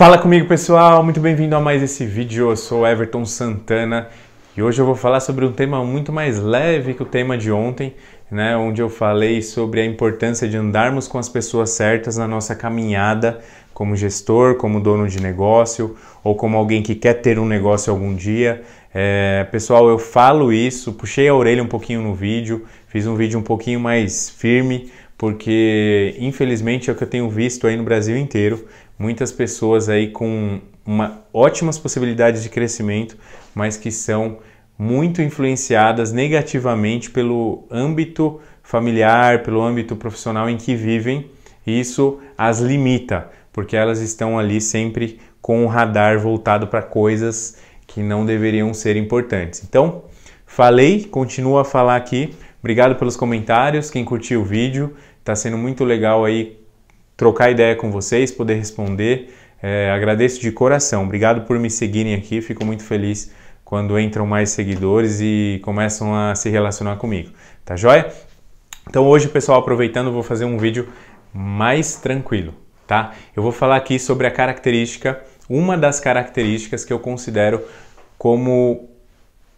Fala comigo pessoal, muito bem-vindo a mais esse vídeo. Eu sou Everton Santana e hoje eu vou falar sobre um tema muito mais leve que o tema de ontem, né, onde eu falei sobre a importância de andarmos com as pessoas certas na nossa caminhada como gestor, como dono de negócio ou como alguém que quer ter um negócio algum dia. É, pessoal, eu falo isso, puxei a orelha um pouquinho no vídeo, fiz um vídeo um pouquinho mais firme porque infelizmente é o que eu tenho visto aí no Brasil inteiro, muitas pessoas aí com uma, ótimas possibilidades de crescimento, mas que são muito influenciadas negativamente pelo âmbito familiar, pelo âmbito profissional em que vivem, e isso as limita, porque elas estão ali sempre com o radar voltado para coisas que não deveriam ser importantes. Então, falei, continuo a falar aqui. Obrigado pelos comentários, quem curtiu o vídeo. Está sendo muito legal aí trocar ideia com vocês, poder responder. É, agradeço de coração. Obrigado por me seguirem aqui. Fico muito feliz quando entram mais seguidores e começam a se relacionar comigo. Tá joia? Então hoje, pessoal, aproveitando, vou fazer um vídeo mais tranquilo, tá? Eu vou falar aqui sobre a característica, uma das características que eu considero como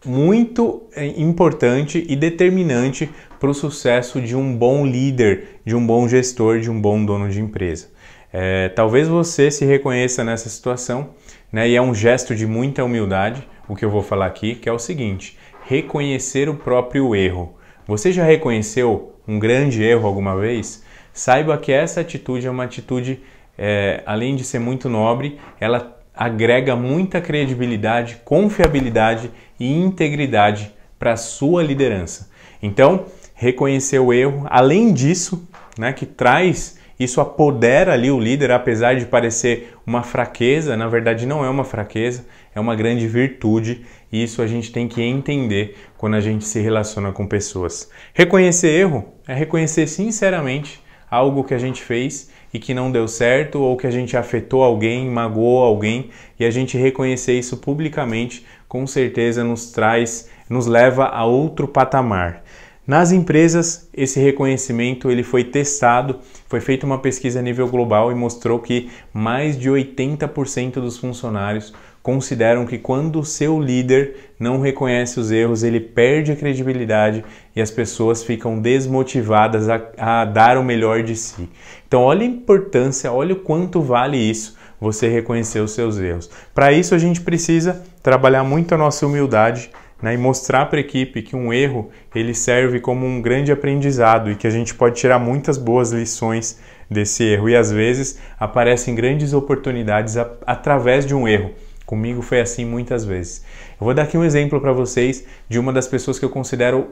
muito é, importante e determinante para o sucesso de um bom líder, de um bom gestor, de um bom dono de empresa. É, talvez você se reconheça nessa situação, né? E é um gesto de muita humildade o que eu vou falar aqui, que é o seguinte: reconhecer o próprio erro. Você já reconheceu um grande erro alguma vez? Saiba que essa atitude é uma atitude, é, além de ser muito nobre, ela agrega muita credibilidade, confiabilidade e integridade para a sua liderança. Então, reconhecer o erro. Além disso, né, que traz isso apodera ali o líder, apesar de parecer uma fraqueza, na verdade não é uma fraqueza, é uma grande virtude e isso a gente tem que entender quando a gente se relaciona com pessoas. Reconhecer erro é reconhecer sinceramente algo que a gente fez e que não deu certo ou que a gente afetou alguém, magoou alguém e a gente reconhecer isso publicamente com certeza nos traz, nos leva a outro patamar. Nas empresas, esse reconhecimento ele foi testado, foi feita uma pesquisa a nível global e mostrou que mais de 80% dos funcionários consideram que quando o seu líder não reconhece os erros, ele perde a credibilidade e as pessoas ficam desmotivadas a, a dar o melhor de si. Então, olha a importância, olha o quanto vale isso, você reconhecer os seus erros. Para isso, a gente precisa trabalhar muito a nossa humildade né, e mostrar para a equipe que um erro ele serve como um grande aprendizado e que a gente pode tirar muitas boas lições desse erro. E às vezes aparecem grandes oportunidades a, através de um erro. Comigo foi assim muitas vezes. Eu vou dar aqui um exemplo para vocês de uma das pessoas que eu considero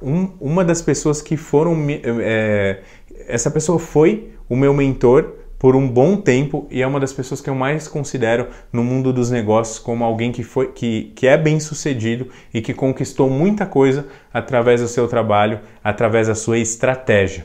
um, uma das pessoas que foram. É, essa pessoa foi o meu mentor por um bom tempo e é uma das pessoas que eu mais considero no mundo dos negócios como alguém que, foi, que, que é bem sucedido e que conquistou muita coisa através do seu trabalho, através da sua estratégia.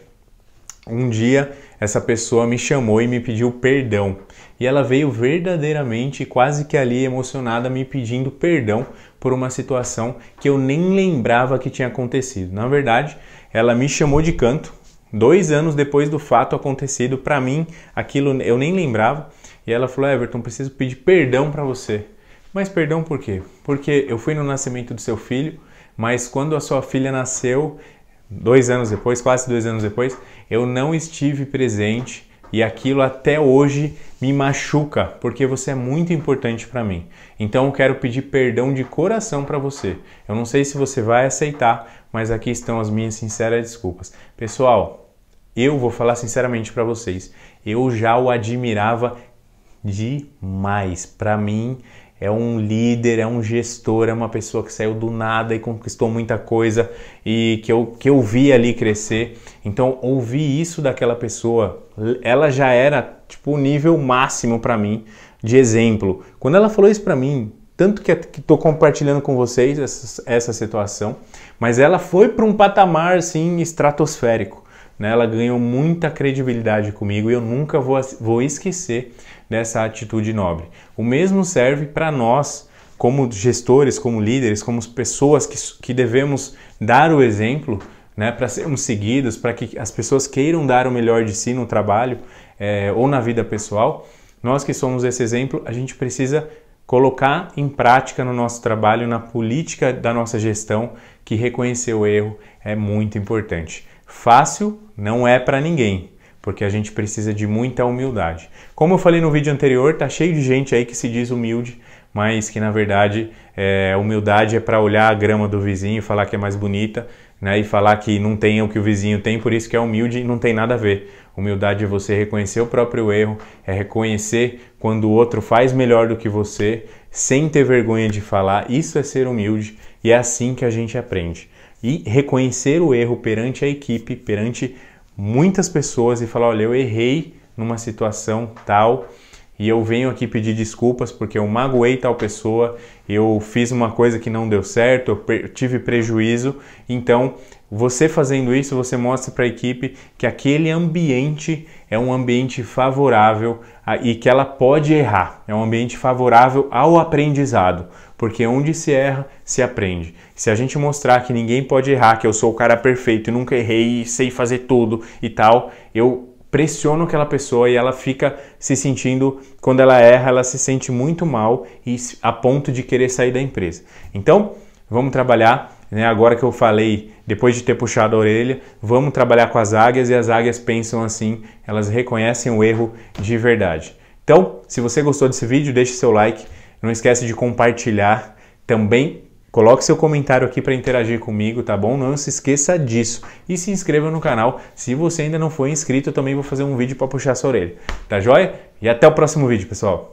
Um dia essa pessoa me chamou e me pediu perdão. E ela veio verdadeiramente, quase que ali emocionada, me pedindo perdão por uma situação que eu nem lembrava que tinha acontecido. Na verdade, ela me chamou de canto, Dois anos depois do fato acontecido, para mim, aquilo eu nem lembrava. E ela falou: Everton, preciso pedir perdão para você. Mas perdão por quê? Porque eu fui no nascimento do seu filho, mas quando a sua filha nasceu, dois anos depois, quase dois anos depois, eu não estive presente e aquilo até hoje me machuca, porque você é muito importante para mim. Então eu quero pedir perdão de coração para você. Eu não sei se você vai aceitar, mas aqui estão as minhas sinceras desculpas. Pessoal, eu vou falar sinceramente para vocês, eu já o admirava demais. Para mim, é um líder, é um gestor, é uma pessoa que saiu do nada e conquistou muita coisa e que eu, que eu vi ali crescer. Então, ouvir isso daquela pessoa, ela já era tipo o nível máximo para mim de exemplo. Quando ela falou isso para mim, tanto que estou compartilhando com vocês essa, essa situação, mas ela foi para um patamar assim estratosférico né? Ela ganhou muita credibilidade comigo e eu nunca vou, vou esquecer dessa atitude nobre. O mesmo serve para nós, como gestores, como líderes, como pessoas que, que devemos dar o exemplo né, para sermos seguidos, para que as pessoas queiram dar o melhor de si no trabalho é, ou na vida pessoal, nós que somos esse exemplo, a gente precisa colocar em prática no nosso trabalho, na política da nossa gestão, que reconhecer o erro é muito importante. Fácil não é para ninguém, porque a gente precisa de muita humildade. Como eu falei no vídeo anterior, tá cheio de gente aí que se diz humilde, mas que na verdade é, humildade é para olhar a grama do vizinho e falar que é mais bonita, né? E falar que não tem o que o vizinho tem, por isso que é humilde e não tem nada a ver. Humildade é você reconhecer o próprio erro, é reconhecer quando o outro faz melhor do que você, sem ter vergonha de falar. Isso é ser humilde e é assim que a gente aprende e reconhecer o erro perante a equipe, perante muitas pessoas e falar: olha, eu errei numa situação tal e eu venho aqui pedir desculpas porque eu magoei tal pessoa, eu fiz uma coisa que não deu certo, eu tive prejuízo. Então, você fazendo isso, você mostra para a equipe que aquele ambiente é um ambiente favorável e que ela pode errar, é um ambiente favorável ao aprendizado porque onde se erra, se aprende. Se a gente mostrar que ninguém pode errar, que eu sou o cara perfeito e nunca errei e sei fazer tudo e tal, eu pressiono aquela pessoa e ela fica se sentindo, quando ela erra, ela se sente muito mal e a ponto de querer sair da empresa. Então, vamos trabalhar né, Agora que eu falei, depois de ter puxado a orelha, vamos trabalhar com as águias e as águias pensam assim, elas reconhecem o erro de verdade. Então, se você gostou desse vídeo, deixe seu like não esquece de compartilhar também. Coloque seu comentário aqui para interagir comigo, tá bom? Não se esqueça disso. E se inscreva no canal. Se você ainda não foi inscrito, eu também vou fazer um vídeo para puxar sua orelha. Tá joia? E até o próximo vídeo, pessoal.